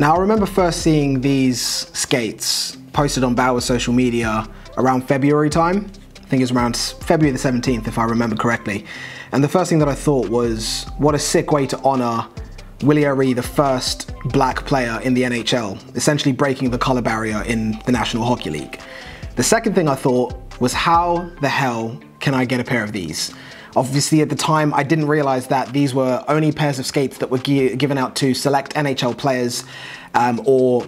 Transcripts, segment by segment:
Now, I remember first seeing these skates posted on Bauer's social media around February time. I think it was around February the 17th, if I remember correctly. And the first thing that I thought was, what a sick way to honor Willie O'Ree, the first black player in the NHL, essentially breaking the color barrier in the National Hockey League. The second thing I thought was, how the hell can I get a pair of these? Obviously, at the time, I didn't realize that these were only pairs of skates that were given out to select NHL players um, or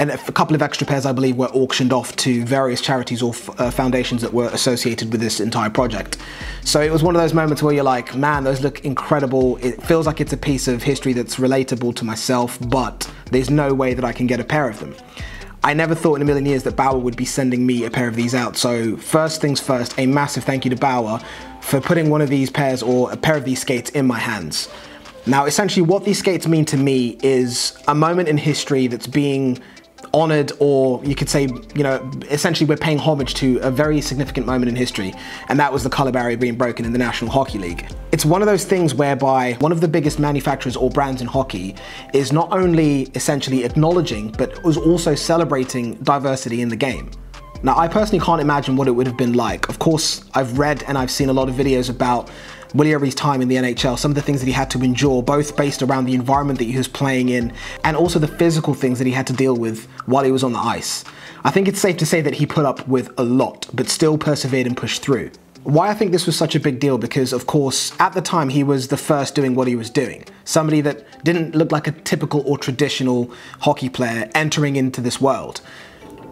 and a couple of extra pairs, I believe, were auctioned off to various charities or uh, foundations that were associated with this entire project. So it was one of those moments where you're like, man, those look incredible. It feels like it's a piece of history that's relatable to myself, but there's no way that I can get a pair of them. I never thought in a million years that Bauer would be sending me a pair of these out. So first things first, a massive thank you to Bauer for putting one of these pairs or a pair of these skates in my hands. Now, essentially what these skates mean to me is a moment in history that's being honored or you could say, you know, essentially we're paying homage to a very significant moment in history. And that was the color barrier being broken in the National Hockey League. It's one of those things whereby one of the biggest manufacturers or brands in hockey is not only essentially acknowledging, but was also celebrating diversity in the game. Now, I personally can't imagine what it would have been like. Of course, I've read and I've seen a lot of videos about Willie Ari's time in the NHL, some of the things that he had to endure, both based around the environment that he was playing in and also the physical things that he had to deal with while he was on the ice. I think it's safe to say that he put up with a lot, but still persevered and pushed through. Why I think this was such a big deal because, of course, at the time he was the first doing what he was doing. Somebody that didn't look like a typical or traditional hockey player entering into this world.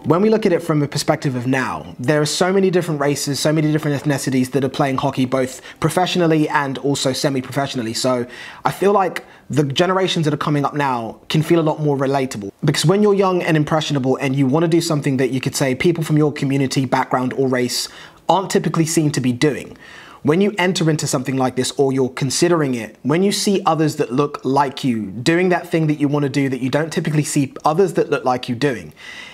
When we look at it from a perspective of now, there are so many different races, so many different ethnicities that are playing hockey both professionally and also semi-professionally. So I feel like the generations that are coming up now can feel a lot more relatable. Because when you're young and impressionable and you want to do something that you could say people from your community, background or race aren't typically seen to be doing. When you enter into something like this or you're considering it, when you see others that look like you doing that thing that you want to do that you don't typically see others that look like you doing,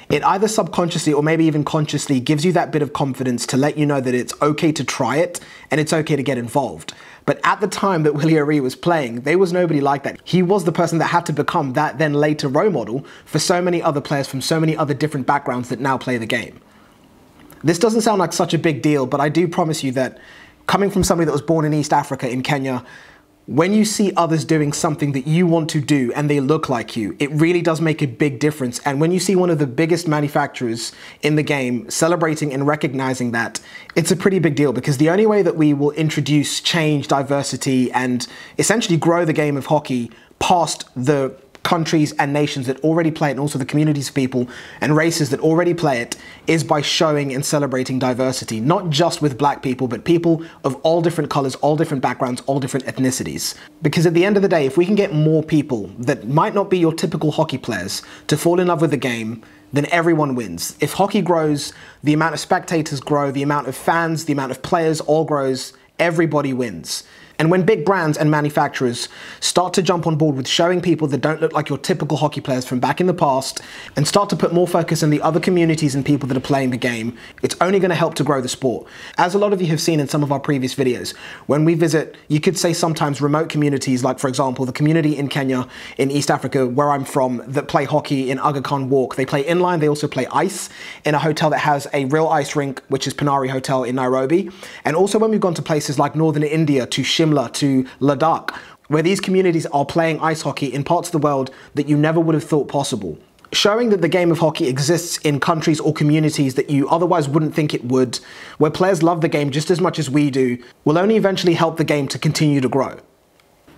it either subconsciously or maybe even consciously gives you that bit of confidence to let you know that it's okay to try it and it's okay to get involved. But at the time that Willie O'Ree was playing, there was nobody like that. He was the person that had to become that then later role model for so many other players from so many other different backgrounds that now play the game. This doesn't sound like such a big deal, but I do promise you that coming from somebody that was born in East Africa, in Kenya, when you see others doing something that you want to do and they look like you, it really does make a big difference. And when you see one of the biggest manufacturers in the game celebrating and recognizing that, it's a pretty big deal because the only way that we will introduce change, diversity, and essentially grow the game of hockey past the countries and nations that already play it and also the communities of people and races that already play it is by showing and celebrating diversity, not just with black people, but people of all different colors, all different backgrounds, all different ethnicities. Because at the end of the day, if we can get more people that might not be your typical hockey players to fall in love with the game, then everyone wins. If hockey grows, the amount of spectators grow, the amount of fans, the amount of players all grows, everybody wins. And when big brands and manufacturers start to jump on board with showing people that don't look like your typical hockey players from back in the past and start to put more focus on the other communities and people that are playing the game, it's only going to help to grow the sport. As a lot of you have seen in some of our previous videos, when we visit, you could say sometimes remote communities, like for example, the community in Kenya, in East Africa, where I'm from, that play hockey in Aga Khan Walk. They play inline, they also play ice in a hotel that has a real ice rink, which is Panari Hotel in Nairobi. And also when we've gone to places like northern India, to Shimla, Shimla to Ladakh, where these communities are playing ice hockey in parts of the world that you never would have thought possible. Showing that the game of hockey exists in countries or communities that you otherwise wouldn't think it would, where players love the game just as much as we do, will only eventually help the game to continue to grow.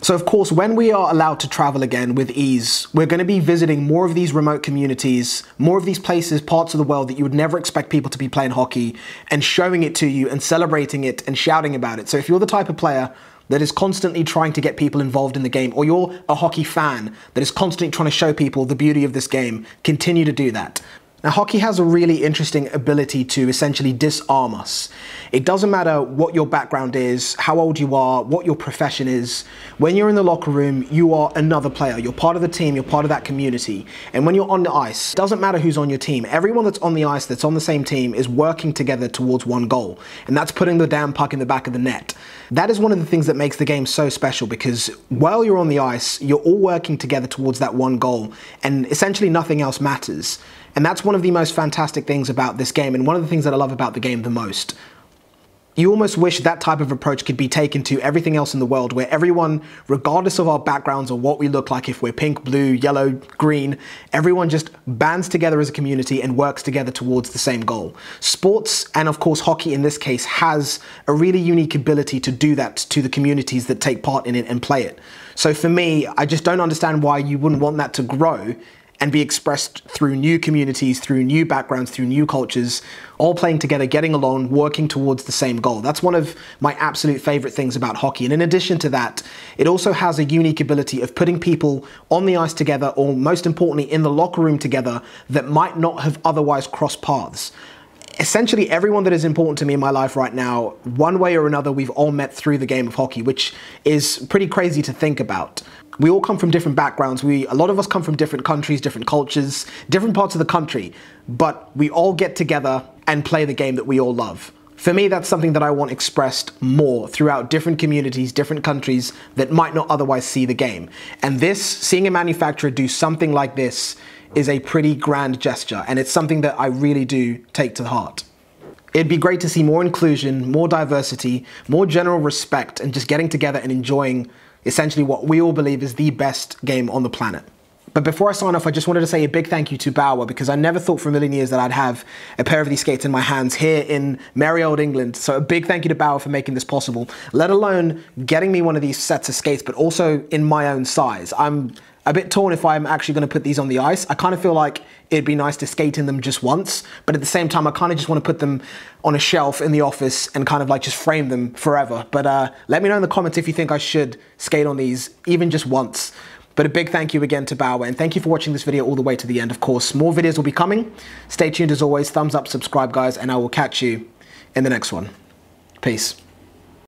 So of course, when we are allowed to travel again with ease, we're going to be visiting more of these remote communities, more of these places, parts of the world that you would never expect people to be playing hockey and showing it to you and celebrating it and shouting about it. So if you're the type of player that is constantly trying to get people involved in the game, or you're a hockey fan that is constantly trying to show people the beauty of this game, continue to do that. Now, hockey has a really interesting ability to essentially disarm us. It doesn't matter what your background is, how old you are, what your profession is. When you're in the locker room, you are another player. You're part of the team, you're part of that community. And when you're on the ice, it doesn't matter who's on your team. Everyone that's on the ice that's on the same team is working together towards one goal. And that's putting the damn puck in the back of the net. That is one of the things that makes the game so special because while you're on the ice, you're all working together towards that one goal. And essentially nothing else matters. And that's one of the most fantastic things about this game and one of the things that I love about the game the most. You almost wish that type of approach could be taken to everything else in the world where everyone, regardless of our backgrounds or what we look like, if we're pink, blue, yellow, green, everyone just bands together as a community and works together towards the same goal. Sports, and of course hockey in this case, has a really unique ability to do that to the communities that take part in it and play it. So for me, I just don't understand why you wouldn't want that to grow and be expressed through new communities, through new backgrounds, through new cultures, all playing together, getting along, working towards the same goal. That's one of my absolute favorite things about hockey. And in addition to that, it also has a unique ability of putting people on the ice together, or most importantly, in the locker room together, that might not have otherwise crossed paths essentially everyone that is important to me in my life right now, one way or another, we've all met through the game of hockey, which is pretty crazy to think about. We all come from different backgrounds. We a lot of us come from different countries, different cultures, different parts of the country, but we all get together and play the game that we all love. For me, that's something that I want expressed more throughout different communities, different countries that might not otherwise see the game. And this, seeing a manufacturer do something like this is a pretty grand gesture, and it's something that I really do take to heart. It'd be great to see more inclusion, more diversity, more general respect, and just getting together and enjoying essentially what we all believe is the best game on the planet. But before I sign off, I just wanted to say a big thank you to Bauer because I never thought for a million years that I'd have a pair of these skates in my hands here in merry old England. So a big thank you to Bauer for making this possible, let alone getting me one of these sets of skates, but also in my own size. I'm a bit torn if I'm actually going to put these on the ice. I kind of feel like it'd be nice to skate in them just once, but at the same time, I kind of just want to put them on a shelf in the office and kind of like just frame them forever. But uh, let me know in the comments if you think I should skate on these even just once. But a big thank you again to Bauer, and thank you for watching this video all the way to the end. Of course, more videos will be coming. Stay tuned as always. Thumbs up, subscribe, guys, and I will catch you in the next one. Peace.